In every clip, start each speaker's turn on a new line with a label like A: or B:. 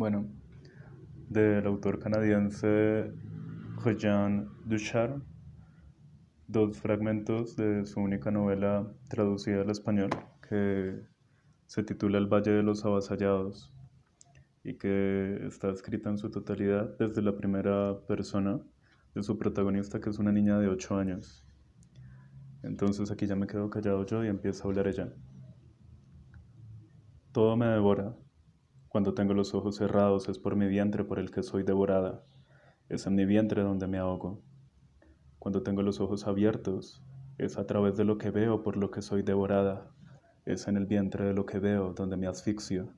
A: bueno, del autor canadiense Jean Duchard, dos fragmentos de su única novela traducida al español que se titula El Valle de los Avasallados y que está escrita en su totalidad desde la primera persona de su protagonista que es una niña de 8 años. Entonces aquí ya me quedo callado yo y empiezo a hablar ella. Todo me devora, cuando tengo los ojos cerrados es por mi vientre por el que soy devorada. Es en mi vientre donde me ahogo. Cuando tengo los ojos abiertos es a través de lo que veo por lo que soy devorada. Es en el vientre de lo que veo donde me asfixio.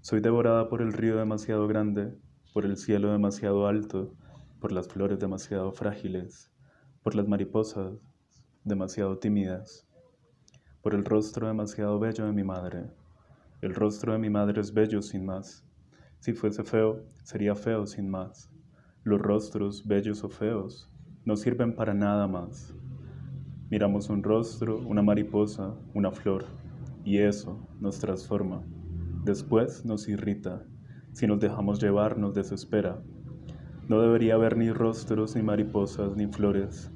A: Soy devorada por el río demasiado grande, por el cielo demasiado alto, por las flores demasiado frágiles, por las mariposas demasiado tímidas, por el rostro demasiado bello de mi madre el rostro de mi madre es bello sin más. Si fuese feo, sería feo sin más. Los rostros, bellos o feos, no sirven para nada más. Miramos un rostro, una mariposa, una flor, y eso nos transforma. Después nos irrita. Si nos dejamos llevar, nos desespera. No debería haber ni rostros, ni mariposas, ni flores.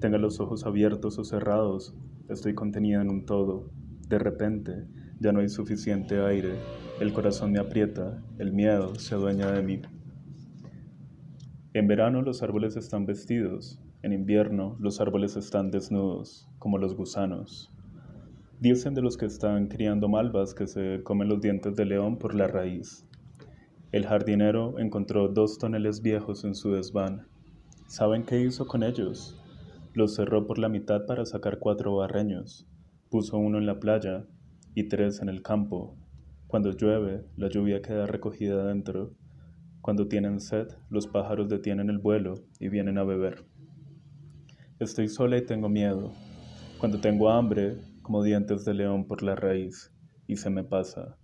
A: Tenga los ojos abiertos o cerrados, estoy contenida en un todo. De repente, ya no hay suficiente aire. El corazón me aprieta. El miedo se adueña de mí. En verano los árboles están vestidos. En invierno los árboles están desnudos, como los gusanos. Dicen de los que están criando malvas que se comen los dientes de león por la raíz. El jardinero encontró dos toneles viejos en su desván. ¿Saben qué hizo con ellos? Los cerró por la mitad para sacar cuatro barreños. Puso uno en la playa y tres en el campo. Cuando llueve, la lluvia queda recogida dentro. Cuando tienen sed, los pájaros detienen el vuelo y vienen a beber. Estoy sola y tengo miedo. Cuando tengo hambre, como dientes de león por la raíz, y se me pasa.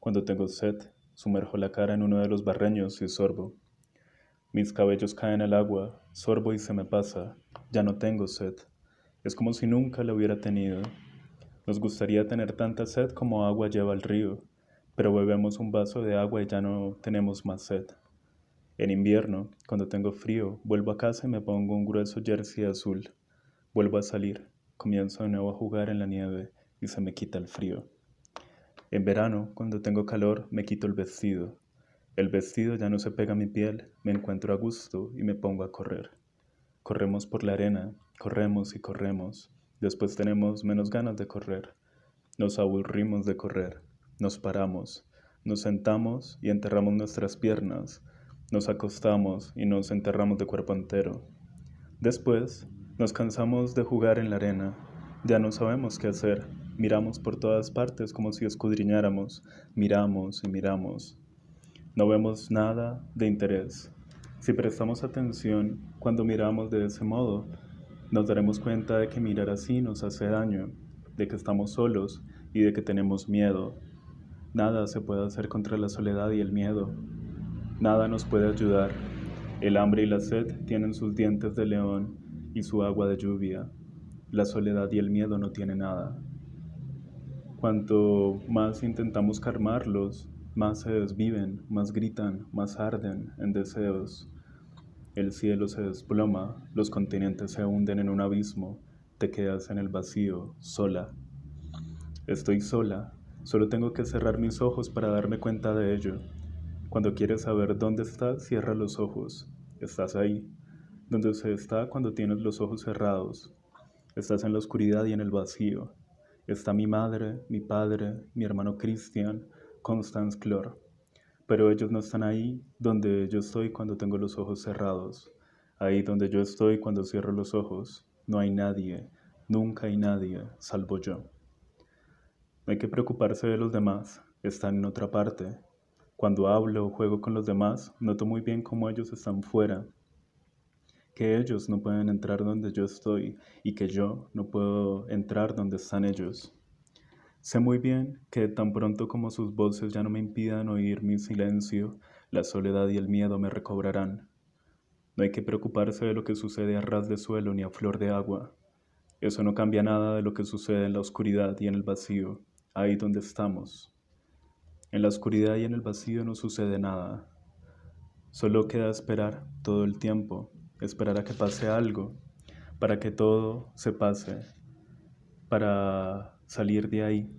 A: Cuando tengo sed, sumerjo la cara en uno de los barreños y sorbo. Mis cabellos caen al agua, sorbo y se me pasa. Ya no tengo sed. Es como si nunca la hubiera tenido. Nos gustaría tener tanta sed como agua lleva al río, pero bebemos un vaso de agua y ya no tenemos más sed. En invierno, cuando tengo frío, vuelvo a casa y me pongo un grueso jersey azul. Vuelvo a salir, comienzo de nuevo a jugar en la nieve y se me quita el frío. En verano, cuando tengo calor, me quito el vestido. El vestido ya no se pega a mi piel, me encuentro a gusto y me pongo a correr. Corremos por la arena, corremos y corremos, Después tenemos menos ganas de correr. Nos aburrimos de correr. Nos paramos. Nos sentamos y enterramos nuestras piernas. Nos acostamos y nos enterramos de cuerpo entero. Después, nos cansamos de jugar en la arena. Ya no sabemos qué hacer. Miramos por todas partes como si escudriñáramos. Miramos y miramos. No vemos nada de interés. Si prestamos atención cuando miramos de ese modo, nos daremos cuenta de que mirar así nos hace daño, de que estamos solos y de que tenemos miedo. Nada se puede hacer contra la soledad y el miedo. Nada nos puede ayudar. El hambre y la sed tienen sus dientes de león y su agua de lluvia. La soledad y el miedo no tienen nada. Cuanto más intentamos calmarlos, más se desviven, más gritan, más arden en deseos. El cielo se desploma, los continentes se hunden en un abismo, te quedas en el vacío, sola. Estoy sola, solo tengo que cerrar mis ojos para darme cuenta de ello. Cuando quieres saber dónde estás, cierra los ojos. Estás ahí, donde se está cuando tienes los ojos cerrados. Estás en la oscuridad y en el vacío. Está mi madre, mi padre, mi hermano Christian, Constance Clore pero ellos no están ahí donde yo estoy cuando tengo los ojos cerrados. Ahí donde yo estoy cuando cierro los ojos, no hay nadie, nunca hay nadie, salvo yo. No hay que preocuparse de los demás, están en otra parte. Cuando hablo o juego con los demás, noto muy bien cómo ellos están fuera, que ellos no pueden entrar donde yo estoy y que yo no puedo entrar donde están ellos. Sé muy bien que tan pronto como sus voces ya no me impidan oír mi silencio, la soledad y el miedo me recobrarán. No hay que preocuparse de lo que sucede a ras de suelo ni a flor de agua. Eso no cambia nada de lo que sucede en la oscuridad y en el vacío, ahí donde estamos. En la oscuridad y en el vacío no sucede nada. Solo queda esperar todo el tiempo, esperar a que pase algo, para que todo se pase, para salir de ahí.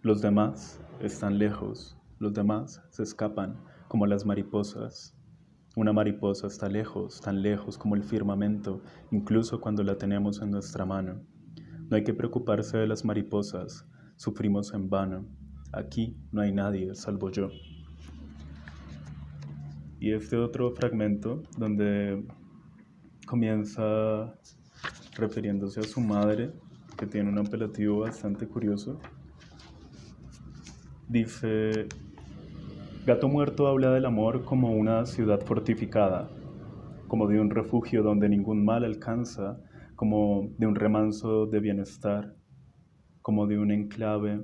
A: Los demás están lejos, los demás se escapan como las mariposas. Una mariposa está lejos, tan lejos como el firmamento, incluso cuando la tenemos en nuestra mano. No hay que preocuparse de las mariposas, sufrimos en vano. Aquí no hay nadie salvo yo. Y este otro fragmento donde comienza refiriéndose a su madre, que tiene un apelativo bastante curioso. Dice, Gato Muerto habla del amor como una ciudad fortificada, como de un refugio donde ningún mal alcanza, como de un remanso de bienestar, como de un enclave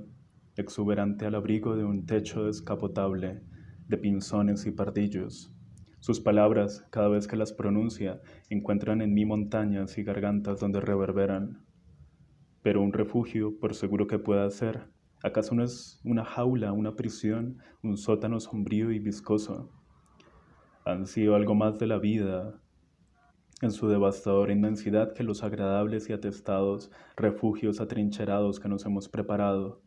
A: exuberante al abrigo de un techo descapotable de pinzones y pardillos. Sus palabras, cada vez que las pronuncia, encuentran en mí montañas y gargantas donde reverberan. Pero un refugio, por seguro que pueda ser, ¿acaso no es una jaula, una prisión, un sótano sombrío y viscoso? Han sido algo más de la vida, en su devastadora inmensidad, que los agradables y atestados refugios atrincherados que nos hemos preparado.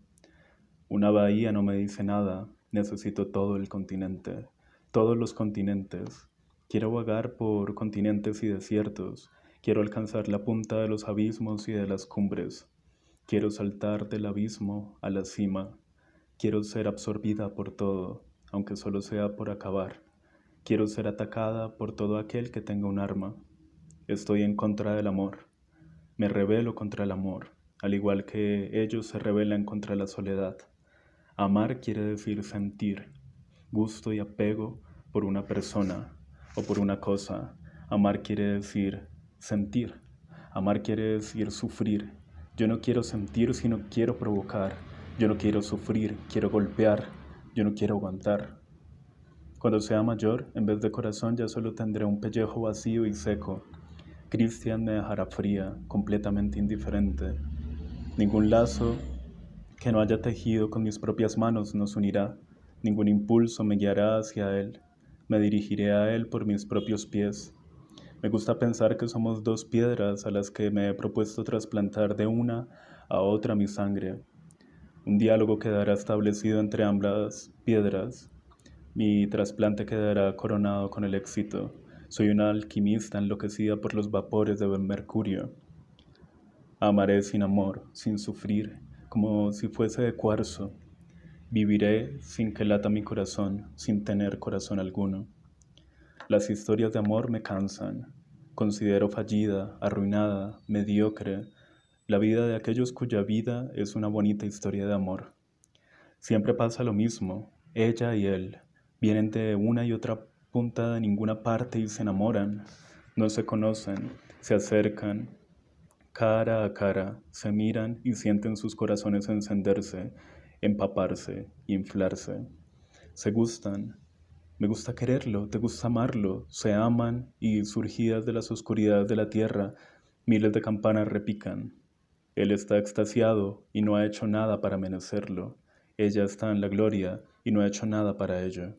A: Una bahía no me dice nada, necesito todo el continente, todos los continentes. Quiero vagar por continentes y desiertos, Quiero alcanzar la punta de los abismos y de las cumbres. Quiero saltar del abismo a la cima. Quiero ser absorbida por todo, aunque solo sea por acabar. Quiero ser atacada por todo aquel que tenga un arma. Estoy en contra del amor. Me rebelo contra el amor, al igual que ellos se rebelan contra la soledad. Amar quiere decir sentir, gusto y apego por una persona o por una cosa. Amar quiere decir sentir. Amar quiere decir sufrir. Yo no quiero sentir, sino quiero provocar. Yo no quiero sufrir, quiero golpear. Yo no quiero aguantar. Cuando sea mayor, en vez de corazón ya solo tendré un pellejo vacío y seco. Cristian me dejará fría, completamente indiferente. Ningún lazo que no haya tejido con mis propias manos nos unirá. Ningún impulso me guiará hacia él. Me dirigiré a él por mis propios pies. Me gusta pensar que somos dos piedras a las que me he propuesto trasplantar de una a otra mi sangre. Un diálogo quedará establecido entre ambas piedras. Mi trasplante quedará coronado con el éxito. Soy una alquimista enloquecida por los vapores de mercurio. Amaré sin amor, sin sufrir, como si fuese de cuarzo. Viviré sin que lata mi corazón, sin tener corazón alguno. Las historias de amor me cansan. Considero fallida, arruinada, mediocre, la vida de aquellos cuya vida es una bonita historia de amor. Siempre pasa lo mismo. Ella y él vienen de una y otra punta de ninguna parte y se enamoran. No se conocen, se acercan cara a cara, se miran y sienten sus corazones encenderse, empaparse, inflarse. Se gustan, me gusta quererlo, te gusta amarlo, se aman y surgidas de las oscuridades de la tierra, miles de campanas repican. Él está extasiado y no ha hecho nada para merecerlo. Ella está en la gloria y no ha hecho nada para ello.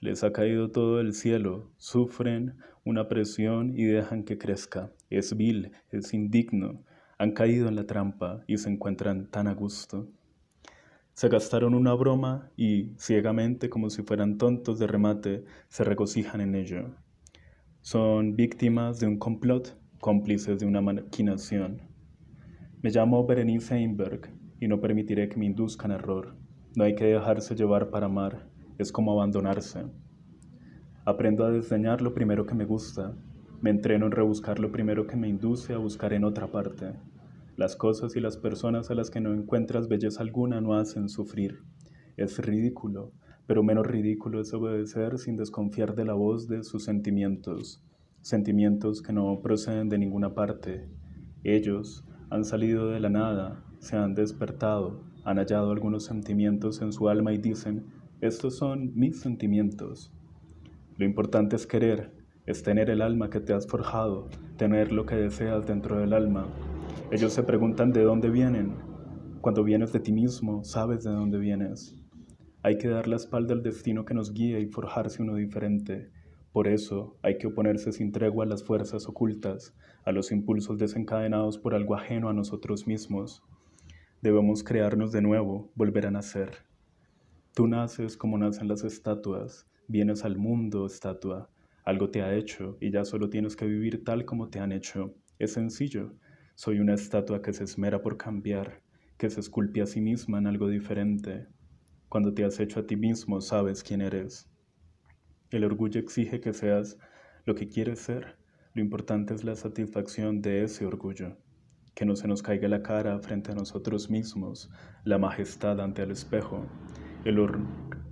A: Les ha caído todo el cielo, sufren una presión y dejan que crezca. Es vil, es indigno. Han caído en la trampa y se encuentran tan a gusto. Se gastaron una broma y, ciegamente, como si fueran tontos de remate, se regocijan en ello. Son víctimas de un complot, cómplices de una maquinación. Me llamo Berenice Einberg y no permitiré que me induzcan error. No hay que dejarse llevar para amar, es como abandonarse. Aprendo a diseñar lo primero que me gusta, me entreno en rebuscar lo primero que me induce a buscar en otra parte. Las cosas y las personas a las que no encuentras belleza alguna no hacen sufrir. Es ridículo, pero menos ridículo es obedecer sin desconfiar de la voz de sus sentimientos, sentimientos que no proceden de ninguna parte. Ellos han salido de la nada, se han despertado, han hallado algunos sentimientos en su alma y dicen, estos son mis sentimientos. Lo importante es querer, es tener el alma que te has forjado, tener lo que deseas dentro del alma, ellos se preguntan de dónde vienen. Cuando vienes de ti mismo, sabes de dónde vienes. Hay que dar la espalda al destino que nos guía y forjarse uno diferente. Por eso hay que oponerse sin tregua a las fuerzas ocultas, a los impulsos desencadenados por algo ajeno a nosotros mismos. Debemos crearnos de nuevo, volver a nacer. Tú naces como nacen las estatuas, vienes al mundo, estatua. Algo te ha hecho y ya solo tienes que vivir tal como te han hecho. Es sencillo, soy una estatua que se esmera por cambiar, que se esculpe a sí misma en algo diferente. Cuando te has hecho a ti mismo, sabes quién eres. El orgullo exige que seas lo que quieres ser. Lo importante es la satisfacción de ese orgullo. Que no se nos caiga la cara frente a nosotros mismos, la majestad ante el espejo, el,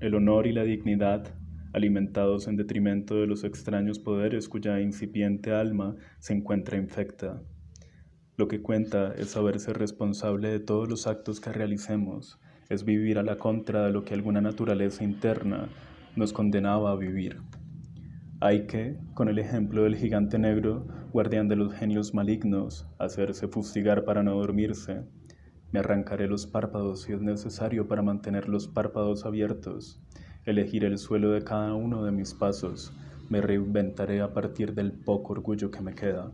A: el honor y la dignidad alimentados en detrimento de los extraños poderes cuya incipiente alma se encuentra infecta. Lo que cuenta es saberse responsable de todos los actos que realicemos, es vivir a la contra de lo que alguna naturaleza interna nos condenaba a vivir. Hay que, con el ejemplo del gigante negro, guardián de los genios malignos, hacerse fustigar para no dormirse. Me arrancaré los párpados si es necesario para mantener los párpados abiertos. Elegiré el suelo de cada uno de mis pasos. Me reinventaré a partir del poco orgullo que me queda.